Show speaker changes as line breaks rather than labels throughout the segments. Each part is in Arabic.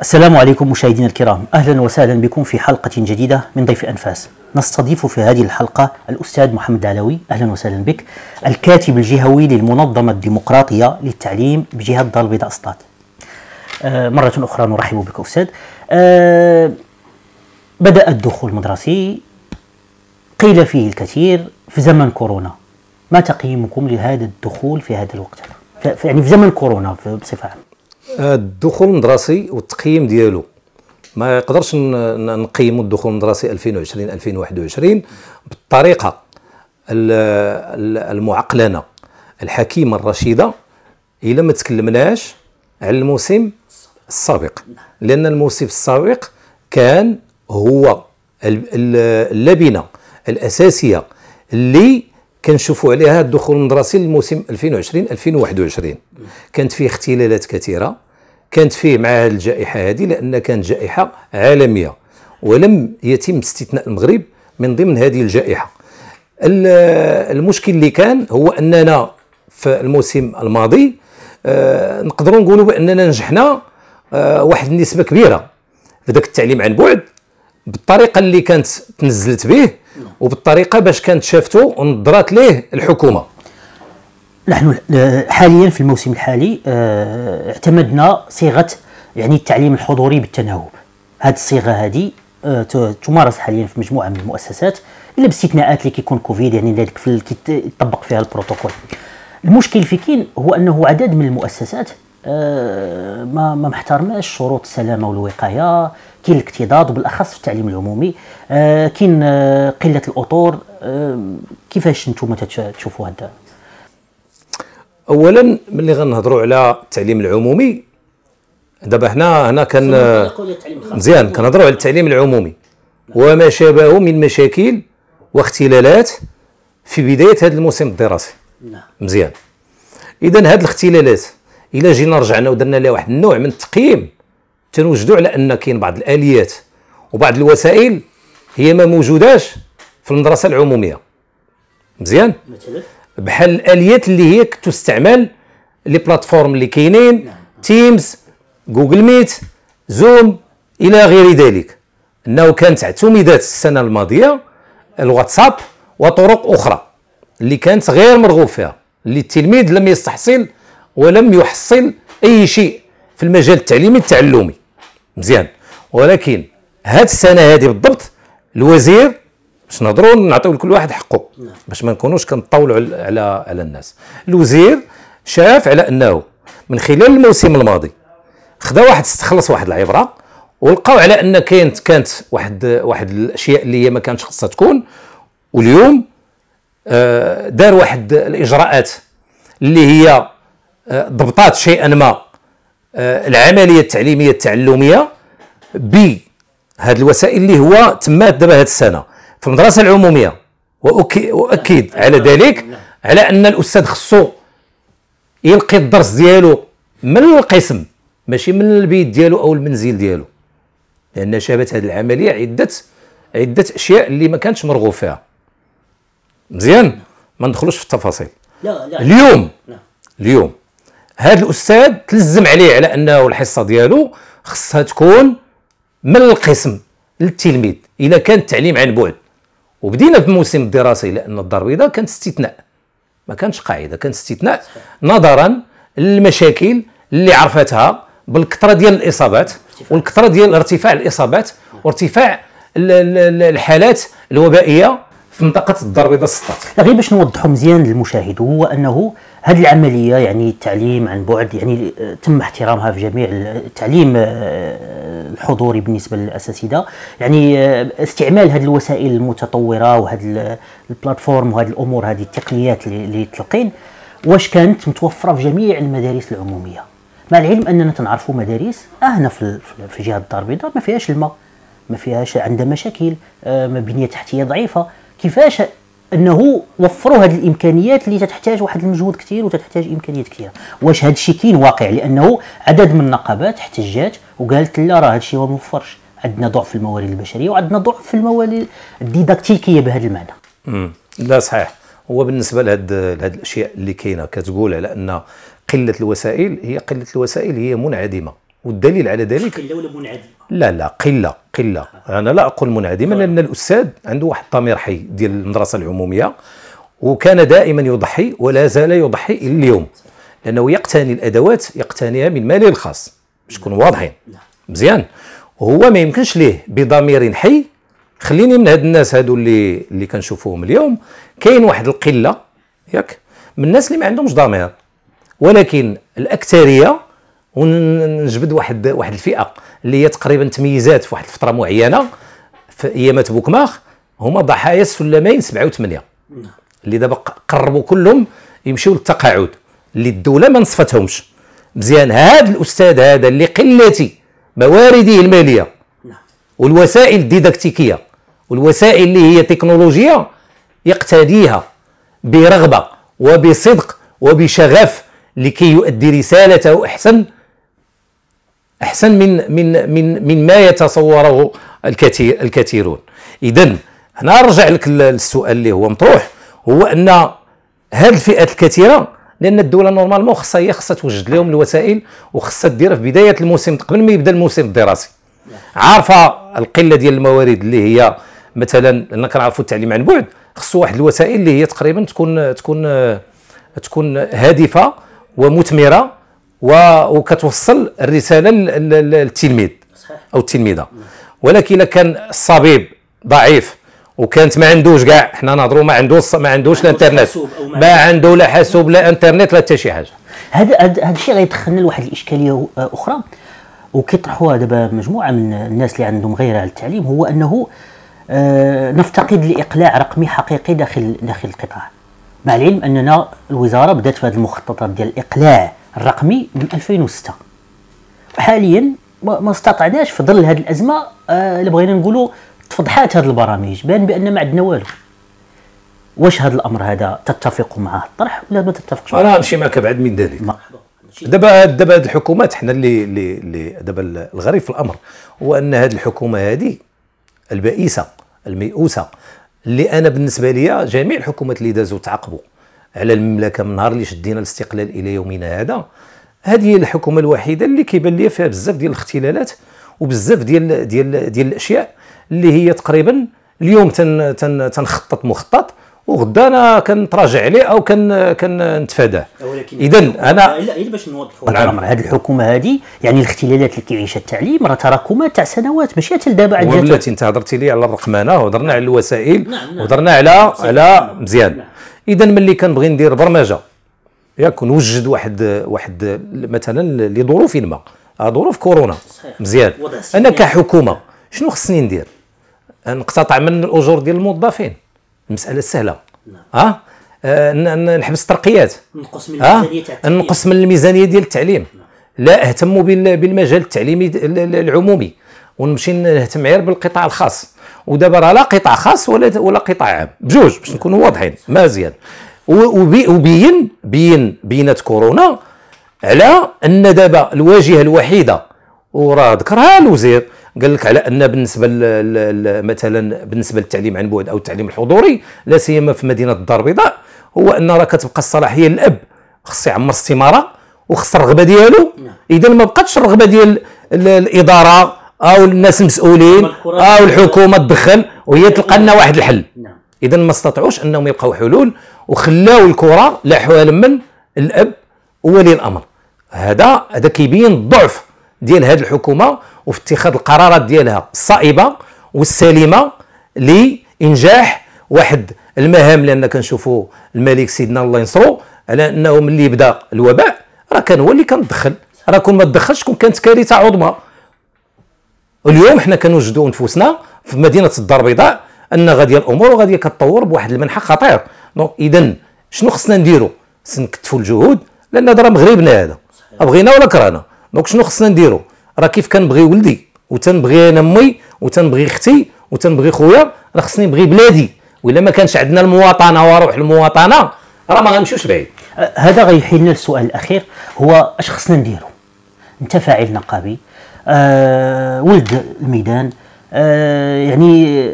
السلام عليكم مشاهدينا الكرام أهلا وسهلا بكم في حلقة جديدة من ضيف أنفاس نستضيف في هذه الحلقة الأستاذ محمد علوي أهلا وسهلا بك الكاتب الجهوي للمنظمة الديمقراطية للتعليم بجهة دار البيضاء اسطات آه، مرة أخرى نرحب بك أستاذ آه، بدأ الدخول المدرسي قيل فيه الكثير في زمن كورونا ما تقييمكم لهذا الدخول في هذا الوقت يعني في زمن كورونا بصفة عامة
الدخول المدرسي والتقييم ديالو ما يقدرش نقيموا الدخول المدرسي 2020 2021 بالطريقه المعقلنه الحكيمه الرشيده الا ما تكلمناش على الموسم السابق لان الموسم السابق كان هو اللبنه الاساسيه اللي كنشوفوا عليها الدخول المدرسي للموسم 2020 2021 كانت فيه اختلالات كثيره كانت فيه مع هذه الجائحه هذه لان كانت جائحه عالميه ولم يتم استثناء المغرب من ضمن هذه الجائحه المشكل اللي كان هو اننا في الموسم الماضي نقدر آه، نقدروا نقولوا باننا نجحنا آه، واحد النسبه كبيره في ذاك التعليم عن بعد بالطريقه اللي كانت تنزلت به وبالطريقه باش كانت شافته ونظرات ليه الحكومه
نحن حاليا في الموسم الحالي آه، اعتمدنا صيغه يعني التعليم الحضوري بالتناوب هذه الصيغه هذه آه، تمارس حاليا في مجموعه من المؤسسات الا باستثناءات اللي كيكون كوفيد يعني هذيك في يطبق فيها البروتوكول المشكل في كين هو انه عدد من المؤسسات آه، ما ما محترماش شروط السلامه والوقايه كاين الاكتضاض وبالاخص في التعليم العمومي كاين قله الاطور كيفاش نتوما تشوفوا هذا
اولا ملي غنهضروا على التعليم العمومي دابا هنا هنا كان مزيان كنهضروا على التعليم العمومي وما شابهه من مشاكل واختلالات في بدايه هذا الموسم الدراسي نعم. مزيان اذا هذه الاختلالات الا جينا رجعنا ودرنا لها واحد النوع من التقييم تنوجدوا على ان كاين بعض الاليات وبعض الوسائل هي ما موجوداش في المدرسه العموميه مزيان مثلا بحال الاليات اللي هي تستعمل لي بلاتفورم اللي كاينين تيمز جوجل ميت زوم الى غير ذلك انه كانت اعتمدت السنه الماضيه الواتساب وطرق اخرى اللي كانت غير مرغوب فيها اللي التلميذ لم يستحصل ولم يحصل اي شيء في المجال التعليمي التعلمي مزيان ولكن هاد السنه هذه بالضبط الوزير باش نهضروا نعطيو لكل واحد حقه باش ما نكونوش كنطولوا على على الناس الوزير شاف على انه من خلال الموسم الماضي خدا واحد استخلص واحد العبره ولقاو على ان كانت كانت واحد واحد الاشياء اللي هي ما كانتش خصها تكون واليوم آه، دار واحد الاجراءات اللي هي آه، ضبطات شيئا ما آه، العمليه التعليميه التعلميه بهذه الوسائل اللي هو تمات دابا هذه السنه في المدرسه العموميه واؤكد على ذلك على ان الاستاذ خصو يلقي الدرس ديالو من القسم ماشي من البيت ديالو او المنزل ديالو لان شابت هذه العمليه عده عده اشياء اللي ما كانتش مرغوب فيها مزيان ما ندخلوش في التفاصيل
لا لا اليوم
لا. اليوم هذا الاستاذ تلزم عليه على انه الحصه ديالو خصها تكون من القسم للتلميذ اذا كان التعليم عن بعد وبدينا في الموسم الدراسي لان الدار البيضاء كانت استثناء ما كانش قاعده كانت استثناء نظرا للمشاكل اللي عرفتها بالكثره ديال الاصابات والكثره ديال ارتفاع الاصابات وارتفاع الحالات الوبائيه في منطقه الدار البيضاء السطات
غير باش نوضحوا مزيان للمشاهد هو انه هذه العمليه يعني التعليم عن بعد يعني آه، تم احترامها في جميع التعليم آه، الحضوري بالنسبه للاساتذه يعني آه، استعمال هذه الوسائل المتطوره وهذه البلاتفورم وهذه الامور هذه التقنيات للتلقين واش كانت متوفره في جميع المدارس العموميه مع العلم اننا تنعرفوا مدارس هنا في في جهه الدار البيضاء ما فيهاش الماء ما فيهاش عندها مشاكل بنيه تحتيه ضعيفه كيفاش انه وفروا هذه الامكانيات اللي تتحتاج واحد المجهود كثير وتتحتاج امكانيات كثيره واش هذا الشيء كاين واقع لانه عدد من النقابات احتجات وقالت لا راه هذا الشيء ما موفرش عندنا ضعف في الموارد البشريه وعندنا ضعف في الموارد الديداكتيكيه بهذا المعنى
امم لا صحيح هو بالنسبه لهاد لهاد الاشياء اللي كاينه كتقول على ان قله الوسائل هي قله الوسائل هي منعدمه والدليل على ذلك قله ولا منعدمه لا لا قله قله انا لا اقول منعدما لان طيب. الاستاذ عنده واحد الضمير حي ديال المدرسه العموميه وكان دائما يضحي ولا زال يضحي الى اليوم لانه يقتني الادوات يقتنيها من ماله الخاص باش نكونوا واضحين نعم. مزيان وهو ما يمكنش ليه بضمير حي خليني من هاد الناس هادو اللي اللي كنشوفوهم اليوم كاين واحد القله ياك من الناس اللي ما عندهمش ضمير ولكن الاكثريه ونجبد واحد واحد الفئه اللي هي تقريبا تميزات في واحد الفتره معينه في ايامات بوكماخ هما ضحايا السلمين 7 و8 اللي دابا قربوا كلهم يمشيو للتقاعد اللي الدوله ما نصفتهمش مزيان هذا الاستاذ هذا اللي قله موارده الماليه والوسائل الديداكتيكيه والوسائل اللي هي تكنولوجيه يقتديها برغبه وبصدق وبشغف لكي يؤدي رسالته احسن احسن من من من من ما يتصوره الكثير الكثيرون اذا هنا نرجع لك للسؤال اللي هو مطروح هو ان هذه الفئات الكثيره لان الدوله نورمالمون خصها هي خصها توجد لهم الوسائل وخصها ديرها في بدايه الموسم قبل ما يبدا الموسم الدراسي عارفه القله ديال الموارد اللي هي مثلا لان كنعرفوا التعليم عن بعد خصو واحد الوسائل اللي هي تقريبا تكون تكون تكون هادفه ومثمره وكتوصل الرساله للتلميذ او التلميذه ولكن الا كان الصبيب ضعيف وكانت ما عندوش كاع حنا نهضروا ما عندوش ما عندوش الانترنت ما عنده لا حاسوب لا انترنت لا حتى شي حاجه
هذا هذا الشيء غيدخلنا لواحد الاشكاليه اخرى وكيطرحوها دابا مجموعه من الناس اللي عندهم غيره على التعليم هو انه آه، نفتقد لاقلاع رقمي حقيقي داخل داخل القطاع مع العلم اننا الوزاره بدات في هذه المخططات ديال الاقلاع الرقمي من 2006 حاليا ما استطعناش في ظل هذه الازمه آه، اللي بغينا نقولوا تفضحات هذه البرامج بان بان ما عندنا والو واش هذا الامر هذا تتفق معه الطرح ولا ما
تتفقش معه؟ انا نمشي معك بعد من ذلك دابا دابا هذه الحكومات حنا اللي اللي اللي دابا الغريب في الامر هو ان هذه الحكومه هذه البائسه الميؤوسه اللي انا بالنسبه لي جميع الحكومات اللي دازوا تعاقبوا على المملكه من نهار اللي شدينا الاستقلال الى يومنا هذا هذه هي الحكومه الوحيده اللي كيبان لي فيها بزاف ديال الاختلالات وبزاف ديال ديال ديال الاشياء اللي هي تقريبا اليوم تن تن تنخطط مخطط وغدا انا كنتراجع عليه او كن كنتفاداه اذا انا الا
باش نوضحوا نعم هذه
الحكومه هذه يعني الاختلالات اللي كيعيشها التعليم راه تراكمات تاع سنوات ماشي حتى لدابا عندنا انت هضرتي لي على الرقمنه وهضرنا على الوسائل نعم نعم وهضرنا على على نعم. مزيان نعم. اذا ملي كنبغي ندير برمجه ياك نوجد واحد واحد مثلا لظروف ما آه، ظروف كورونا مزيان انا كحكومه شنو خصني ندير نقتطع من الاجور ديال الموظفين المساله سهله نعم. اه, آه نحبس الترقيات
نقص من آه؟ الميزانيه آه؟
نقص من الميزانيه ديال التعليم نعم. لا اهتم بالمجال التعليمي العمومي ونمشي نهتم غير بالقطاع الخاص ودابا راه لا قطاع خاص ولا ولا قطاع عام بجوج باش نكونوا واضحين مزيان وبين بين بينات كورونا على ان دابا الواجهه الوحيده وراه ذكرها الوزير قال لك على ان بالنسبه مثلا بالنسبه للتعليم عن بعد او التعليم الحضوري لا سيما في مدينه الدار البيضاء هو ان راه كتبقى الصلاحيه للاب خص يعمر استماره وخص الرغبه ديالو نعم. اذا ما بقاتش الرغبه ديال الاداره او الناس المسؤولين او الحكومه تدخل وهي تلقى لنا واحد الحل نعم. اذا ما استطاعوش انهم يلقاو حلول وخلاو الكره حول من الاب وولي الامر هذا هذا كيبين الضعف ديال هذه الحكومه وفي اتخاذ القرارات ديالها الصائبه والسليمه لانجاح واحد المهام لان كنشوفوا الملك سيدنا الله ينصرو على انه ملي بدا الوباء راه كان هو اللي كان دخل راه كون ما تدخلش كون كانت كارثه عظمى واليوم حنا كنوجدوا نفوسنا في مدينه الدار البيضاء ان غادي الامور وغادي كتطور بواحد المنحى خطير دونك اذا شنو خصنا نديروا سنكتفوا الجهود لان راه مغربنا هذا بغينا ولا كرهنا دونك شنو خصنا نديروا راه كيف كنبغي ولدي وتنبغي انا امي وتنبغي اختي وتنبغي خويا راه خصني نبغي بلادي والا ما كانش عندنا المواطنه وروح المواطنه راه ما غنمشيوش بعيد
هذا غيحيلنا للسؤال الاخير هو اش خصنا نديروا انت فاعل نقابي آه، ولد الميدان آه، يعني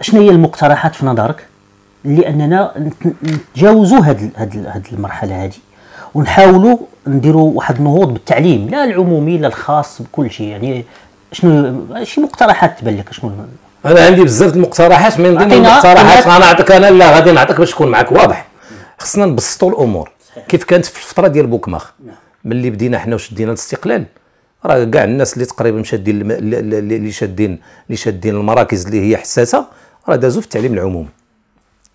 شنو هي المقترحات في نظرك لاننا نتجاوزوا هذه هذه المرحله هذه ونحاولوا نديروا واحد النهوض بالتعليم لا العمومي لا الخاص بكل
شيء يعني شنو شي مقترحات تبان لك شنو انا عندي بزاف المقترحات من ضمن المقترحات غنعطيك انا لا غادي نعطيك باش تكون معك واضح خصنا نبسطوا الامور كيف كانت في الفتره ديال بوكماخ نعم. ملي بدينا حنا وشدينا الاستقلال راه كاع الناس اللي تقريبا شادين اللي شادين اللي شادين المراكز اللي هي حساسه راه دازوا في التعليم العمومي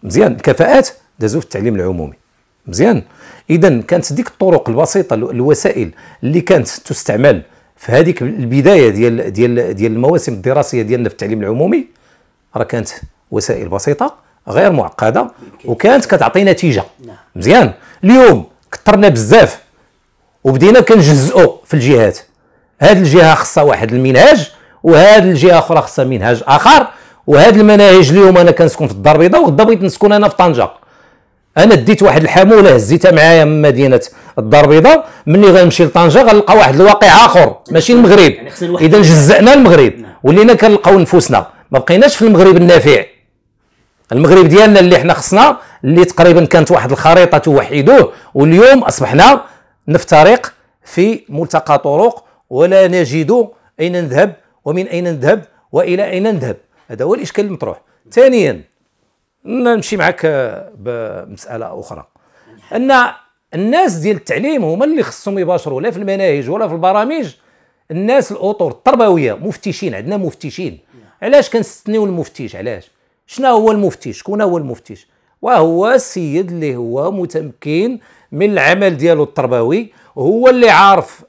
مزيان الكفاءات دازوا في التعليم العمومي مزيان اذا كانت ديك الطرق البسيطه الوسائل اللي كانت تستعمل في هذيك البدايه ديال ديال ديال المواسم الدراسيه ديالنا في التعليم العمومي راه كانت وسائل بسيطه غير معقده وكانت كتعطي نتيجه نعم. مزيان اليوم كثرنا بزاف وبدينا كنجزؤوا في الجهات هذه الجهه خصها واحد المنهاج وهذه الجهه اخرى خصها منهاج اخر وهاد المناهج اليوم انا كنسكن في الدار البيضاء وغدا بغيت نسكن انا في طنجه انا ديت واحد الحموله هزيتها معايا من مدينه الدار البيضاء ملي غنمشي لطنجه غنلقى واحد الواقع اخر ماشي المغرب يعني اذا جزأنا المغرب نعم. ولينا كنلقاو نفوسنا ما بقيناش في المغرب النافع المغرب ديالنا اللي حنا خصنا اللي تقريبا كانت واحد الخريطه توحدوه واليوم اصبحنا نفترق في ملتقى طرق ولا نجد أين نذهب ومن أين نذهب وإلى أين نذهب هذا هو الإشكال المطروح ثانيا نمشي معك بمسألة أخرى أن الناس ديال التعليم هما اللي خصهم يباشروا لا في المناهج ولا في البرامج الناس الاطر التربويه مفتشين عندنا مفتشين علاش كنستنيو المفتش علاش شنو هو المفتش شكون هو المفتش وهو السيد اللي هو متمكن من العمل ديالو التربوي هو اللي عارف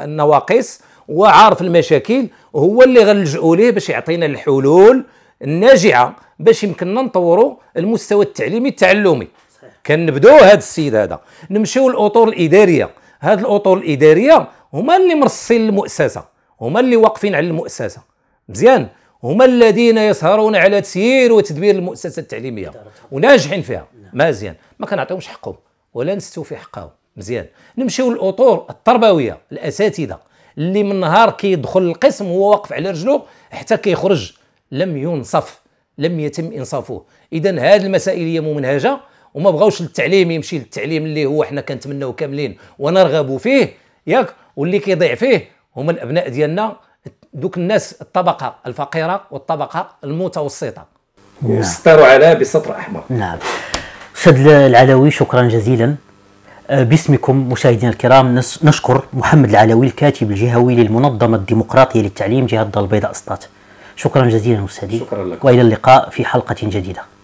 النواقص وعارف المشاكل وهو اللي غنلجؤوا ليه باش يعطينا الحلول الناجعه باش يمكننا نطوروا المستوى التعليمي التعلمي كنبداو هذا السيد هذا نمشيو للاطر الاداريه هذه الاطر الاداريه هما اللي مرصين المؤسسه هما اللي واقفين على المؤسسه مزيان هما الذين يسهرون على تسيير وتدبير المؤسسه التعليميه وناجحين فيها نعم. مزيان ما كنعطيهمش حقهم ولا نستوفي حقهم مزيان نمشيو للاطور التربويه الاساتذه اللي من نهار كيدخل القسم هو واقف على رجلو حتى كيخرج لم ينصف لم يتم انصافه اذا هذه المسائل هي ممنهجه وما بغاوش التعليم يمشي للتعليم اللي هو حنا كنتمناو كاملين ونرغب فيه ياك واللي كيضيع فيه هما الابناء ديالنا دوك الناس الطبقه الفقيره والطبقه المتوسطه نعم. وسطروا على بسطر احمر
نعم استاذ العلوي شكرا جزيلا أه، باسمكم مشاهدينا الكرام نشكر محمد العلوي الكاتب الجهوي للمنظمة الديمقراطية للتعليم جهة الدار البيضاء أسطات شكرا جزيلا أستاذي شكرا لك وإلى اللقاء في حلقة جديدة